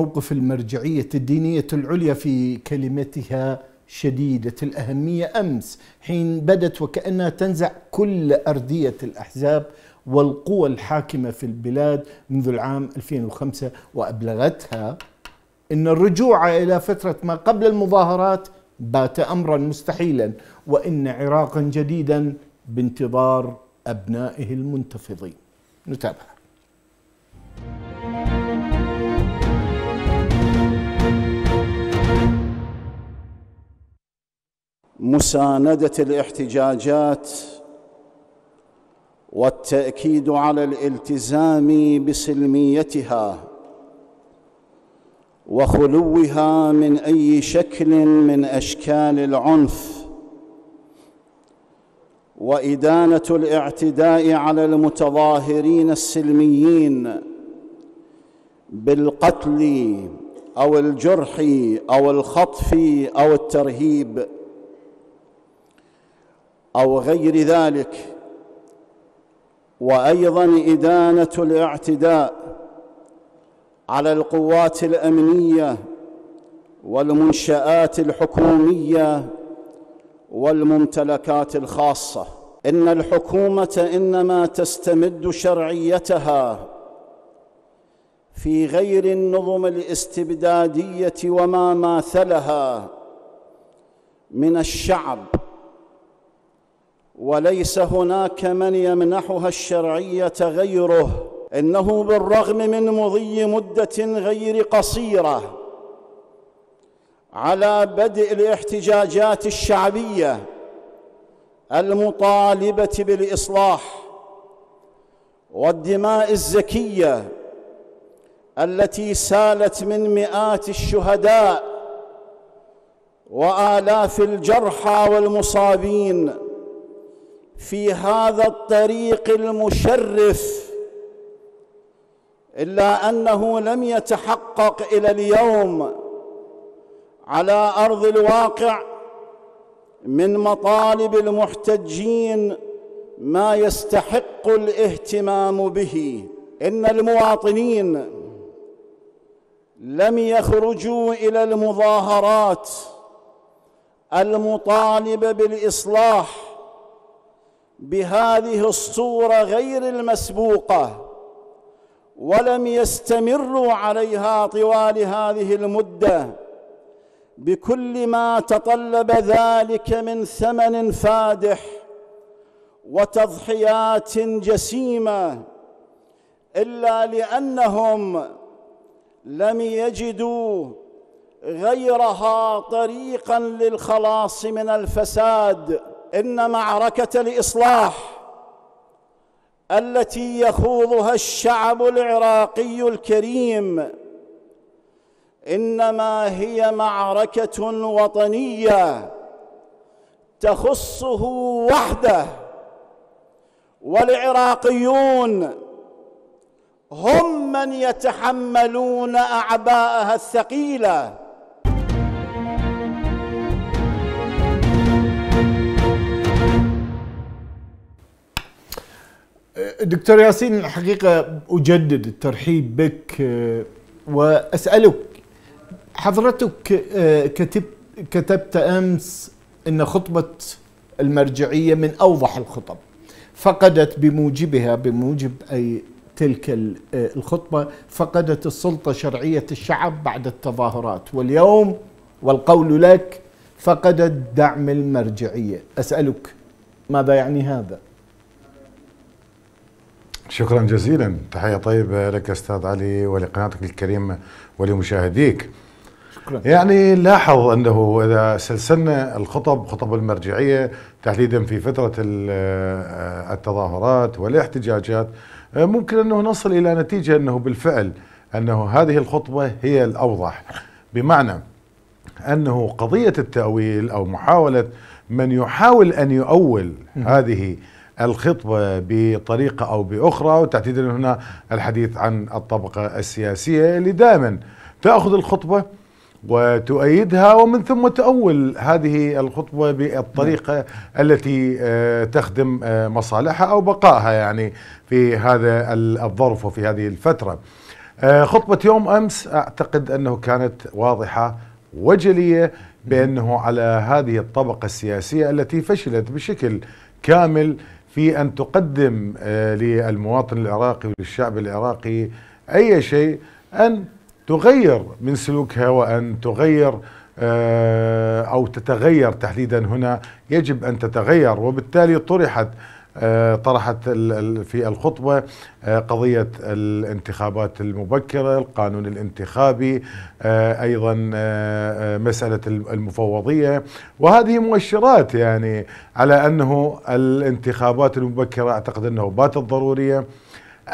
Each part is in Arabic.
موقف المرجعية الدينية العليا في كلمتها شديدة الأهمية أمس حين بدت وكأنها تنزع كل أردية الأحزاب والقوى الحاكمة في البلاد منذ العام 2005 وأبلغتها أن الرجوع إلى فترة ما قبل المظاهرات بات أمرا مستحيلا وإن عراقا جديدا بانتظار أبنائه المنتفضين نتابع مسانده الاحتجاجات والتاكيد على الالتزام بسلميتها وخلوها من اي شكل من اشكال العنف وادانه الاعتداء على المتظاهرين السلميين بالقتل او الجرح او الخطف او الترهيب أو غير ذلك وأيضا إدانة الاعتداء على القوات الأمنية والمنشآت الحكومية والممتلكات الخاصة إن الحكومة إنما تستمد شرعيتها في غير النظم الاستبدادية وما ماثلها من الشعب وليس هناك من يمنحها الشرعيه غيره انه بالرغم من مضي مده غير قصيره على بدء الاحتجاجات الشعبيه المطالبه بالاصلاح والدماء الزكيه التي سالت من مئات الشهداء والاف الجرحى والمصابين في هذا الطريق المشرف الا انه لم يتحقق الى اليوم على ارض الواقع من مطالب المحتجين ما يستحق الاهتمام به ان المواطنين لم يخرجوا الى المظاهرات المطالبه بالاصلاح بهذه الصوره غير المسبوقه ولم يستمروا عليها طوال هذه المده بكل ما تطلب ذلك من ثمن فادح وتضحيات جسيمه الا لانهم لم يجدوا غيرها طريقا للخلاص من الفساد ان معركه الاصلاح التي يخوضها الشعب العراقي الكريم انما هي معركه وطنيه تخصه وحده والعراقيون هم من يتحملون اعباءها الثقيله دكتور ياسين الحقيقة أجدد الترحيب بك آه، وأسألك حضرتك آه، كتب كتبت أمس أن خطبة المرجعية من أوضح الخطب فقدت بموجبها بموجب أي تلك آه، الخطبة فقدت السلطة شرعية الشعب بعد التظاهرات واليوم والقول لك فقدت دعم المرجعية أسألك ماذا يعني هذا؟ شكرا جزيلا تحية طيبة لك أستاذ علي ولقناتك الكريمة ولمشاهديك شكرا يعني لاحظ أنه إذا سلسلنا الخطب خطب المرجعية تحديدا في فترة آه، التظاهرات والاحتجاجات آه، ممكن أنه نصل إلى نتيجة أنه بالفعل أنه هذه الخطبة هي الأوضح بمعنى أنه قضية التأويل أو محاولة من يحاول أن يؤول هذه الخطبة بطريقة أو بأخرى وتحديدا هنا الحديث عن الطبقة السياسية اللي دائما تأخذ الخطبة وتؤيدها ومن ثم تؤول هذه الخطبة بالطريقة التي آه، تخدم آه، مصالحها أو بقائها يعني في هذا الظرف وفي هذه الفترة آه، خطبة يوم أمس أعتقد أنه كانت واضحة وجلية بأنه على هذه الطبقة السياسية التي فشلت بشكل كامل في أن تقدم آه، للمواطن العراقي وللشعب العراقي أي شيء أن تغير من سلوكها وأن تغير آه، أو تتغير تحديدا هنا يجب أن تتغير وبالتالي طرحت آه، طرحت في الخطبة آه، قضية الانتخابات المبكرة القانون الانتخابي آه، أيضا مسألة المفوضية وهذه مؤشرات يعني على أنه الانتخابات المبكرة أعتقد أنه باتت ضرورية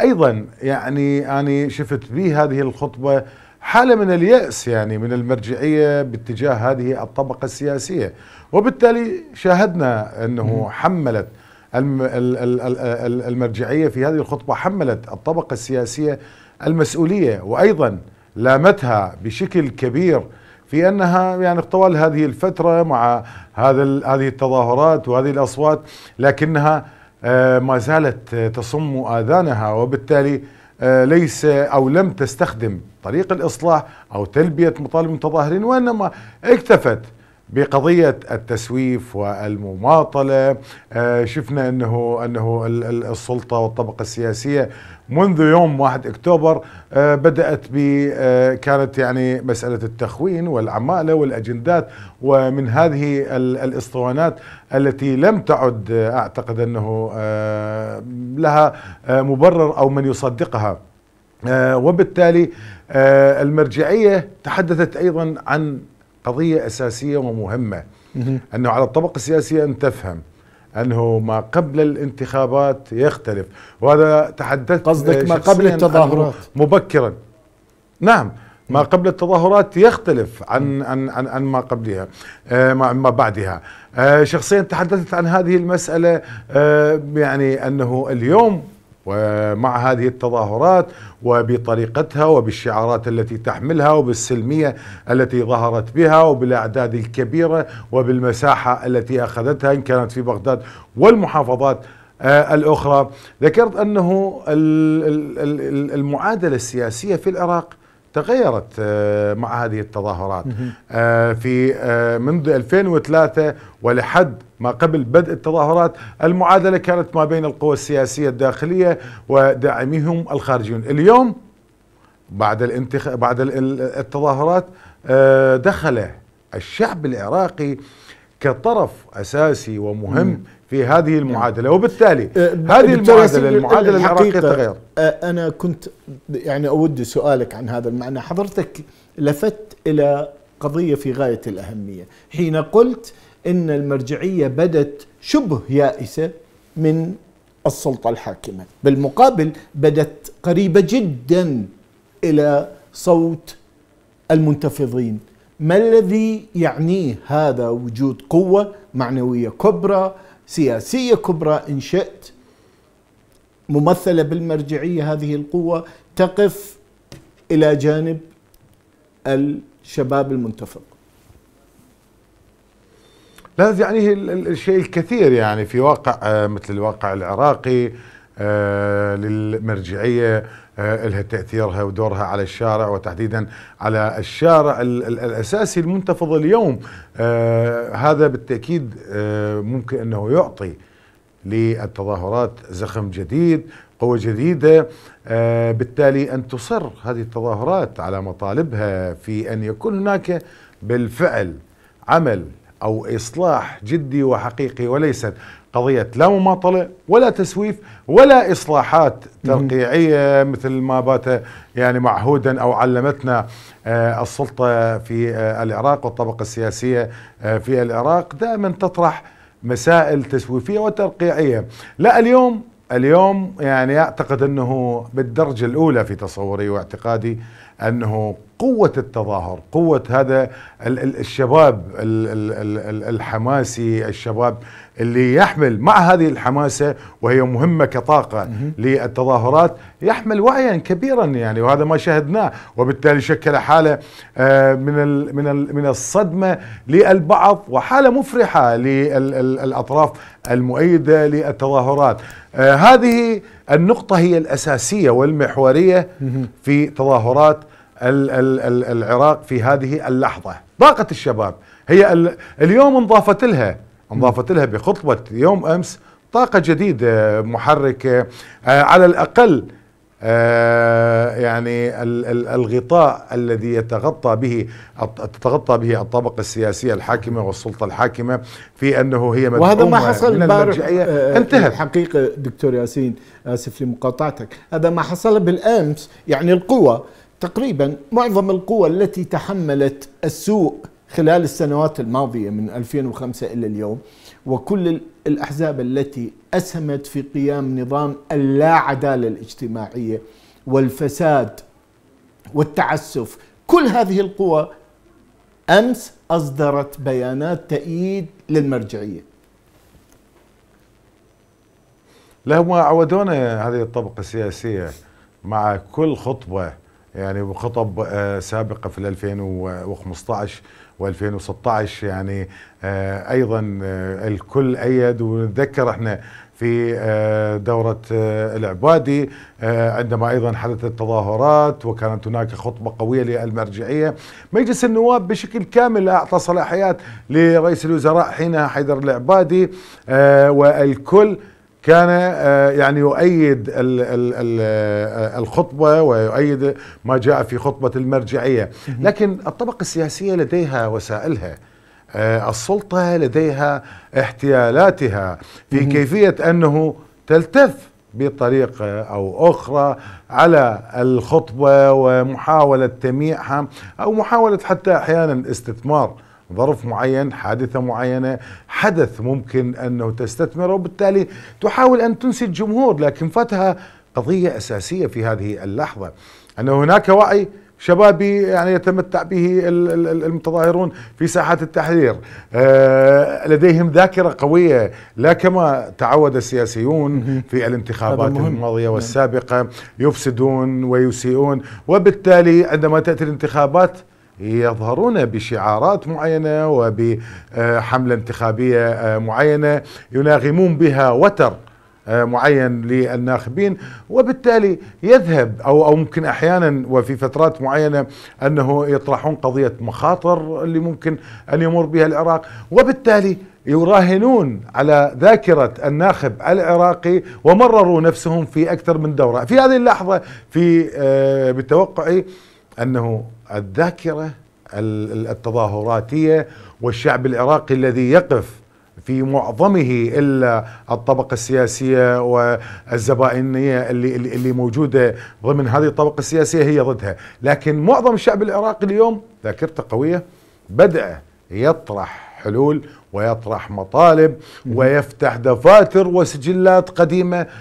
أيضا يعني أنا شفت به هذه الخطبة حالة من اليأس يعني من المرجعية باتجاه هذه الطبقة السياسية وبالتالي شاهدنا أنه حملت المرجعية في هذه الخطبة حملت الطبقة السياسية المسؤولية وأيضا لامتها بشكل كبير في انها يعني طوال هذه الفتره مع هذا هذه التظاهرات وهذه الاصوات لكنها آه، ما زالت تصم اذانها وبالتالي آه، ليس او لم تستخدم طريق الاصلاح او تلبيه مطالب المتظاهرين وانما اكتفت بقضية التسويف والمماطلة آه، شفنا أنه, أنه السلطة والطبقة السياسية منذ يوم 1 اكتوبر آه، بدات ب آه، كانت يعني مساله التخوين والعماله والاجندات ومن هذه الاسطوانات التي لم تعد اعتقد انه لها مبرر او من يصدقها وبالتالي المرجعيه تحدثت ايضا عن قضية أساسية ومهمة أنه على الطبقة السياسية أن تفهم أنه ما قبل الانتخابات يختلف وهذا تحدثت قصدك ما قبل التظاهرات مبكرا نعم ما قبل التظاهرات يختلف عن عن عن, عن ما قبلها آه ما بعدها آه شخصيا تحدثت عن هذه المساله آه يعني انه اليوم ومع هذه التظاهرات وبطريقتها وبالشعارات التي تحملها وبالسلمية التي ظهرت بها وبالأعداد الكبيرة وبالمساحة التي أخذتها إن كانت في بغداد والمحافظات آه، الأخرى ذكرت أنه المعادلة السياسية في العراق تغيرت آه، مع هذه التظاهرات آه، في آه، منذ 2003 ولحد ما قبل بدء التظاهرات المعادلة كانت ما بين القوى السياسية الداخلية وداعميهم الخارجيون اليوم بعد الانتخ... بعد التظاهرات دخل الشعب العراقي كطرف أساسي ومهم في هذه نعم. المعادلة وبالتالي أه، هذه المعادلة المعادلة العراقية تغير أه، أنا كنت يعني أود سؤالك عن هذا المعنى حضرتك لفت إلى قضية في غاية الأهمية حين قلت إن المرجعية بدت شبه يائسة من السلطة الحاكمة بالمقابل بدت قريبة جدا إلى صوت المنتفضين ما الذي يعنيه هذا وجود قوة معنوية كبرى سياسية كبرى إن شئت ممثلة بالمرجعية هذه القوة تقف إلى جانب الشباب المنتفق لا يعني الشيء الكثير يعني في واقع آه، مثل الواقع العراقي آه، للمرجعية آه، لها تأثيرها ودورها على الشارع وتحديدا على الشارع الأساسي المنتفض اليوم آه، هذا بالتأكيد ممكن أنه يعطي للتظاهرات زخم جديد قوة جديدة بالتالي أن تصر هذه التظاهرات على مطالبها في أن يكون هناك بالفعل عمل أو إصلاح جدي وحقيقي وليست قضية لا مماطلة ولا تسويف ولا إصلاحات ترقيعية مثل ما بات يعني معهودا أو علمتنا آه، السلطة في آه، العراق والطبقة السياسية آه، في العراق دائما تطرح مسائل تسويفية وترقيعية لا اليوم اليوم يعني أعتقد أنه بالدرجة الأولى في تصوري واعتقادي أنه قوة التظاهر قوة هذا الشباب الحماسي الشباب اللي يحمل مع هذه الحماسة وهي مهمة كطاقة للتظاهرات يحمل وعيا كبيرا يعني وهذا ما شهدناه وبالتالي شكل حالة آه، من من من الصدمة للبعض وحالة مفرحة للأطراف المؤيدة للتظاهرات آه، هذه النقطة هي الأساسية والمحورية في تظاهرات العراق في هذه اللحظة طاقة الشباب هي اليوم انضافت لها انضافت لها بخطبة يوم أمس طاقة جديدة محركة آه، على الأقل آه، يعني الغطاء الذي يتغطى به تتغطى به الطبقة السياسية الحاكمة والسلطة الحاكمة في أنه هي مدعومة وهذا ما حصل المرجعية آه، انتهت الحقيقة دكتور ياسين آسف لمقاطعتك هذا ما حصل بالأمس يعني القوة تقريبا معظم القوى التي تحملت السوء خلال السنوات الماضية من 2005 إلى اليوم وكل الأحزاب التي أسهمت في قيام نظام اللا عدالة الاجتماعية والفساد والتعسف كل هذه القوى أمس أصدرت بيانات تأييد للمرجعية لهم عودونا هذه الطبقة السياسية مع كل خطبة يعني بخطب آه، سابقة في 2015 و2016 يعني آه، أيضا آه، الكل أيد ونتذكر احنا في دورة العبادي عندما أيضا حدثت تظاهرات وكانت هناك خطبة قوية للمرجعية مجلس النواب بشكل كامل أعطى صلاحيات لرئيس الوزراء حينها حيدر العبادي والكل كان آه، يعني يؤيد آه، الخطبة ويؤيد ما جاء في خطبة المرجعية لكن الطبقة السياسية لديها وسائلها آه، السلطة لديها احتيالاتها في كيفية أنه تلتف بطريقة أو أخرى على الخطبة ومحاولة تمييعها أو محاولة حتى أحيانا استثمار ظرف معين حادثة معينة حدث ممكن أنه تستثمره وبالتالي تحاول أن تنسي الجمهور لكن فاتها قضية أساسية في هذه اللحظة أن هناك وعي شبابي يعني يتمتع به المتظاهرون في ساحات التحرير آه، لديهم ذاكرة قوية لا كما تعود السياسيون في الانتخابات الماضية نعم. والسابقة يفسدون ويسيئون وبالتالي عندما تأتي الانتخابات يظهرون بشعارات معينة وبحملة انتخابية آه، معينة يناغمون بها وتر آه، معين للناخبين وبالتالي يذهب او او ممكن احيانا وفي فترات معينه انه يطرحون قضيه مخاطر اللي ممكن ان يمر بها العراق وبالتالي يراهنون على ذاكرة الناخب العراقي ومرروا نفسهم في أكثر من دورة في هذه اللحظة في آه، بتوقعي انه الذاكره التظاهراتيه والشعب العراقي الذي يقف في معظمه الا الطبقه السياسيه والزبائنيه اللي اللي موجوده ضمن هذه الطبقه السياسيه هي ضدها، لكن معظم الشعب العراقي اليوم ذاكرته قويه بدا يطرح حلول ويطرح مطالب ويفتح دفاتر وسجلات قديمه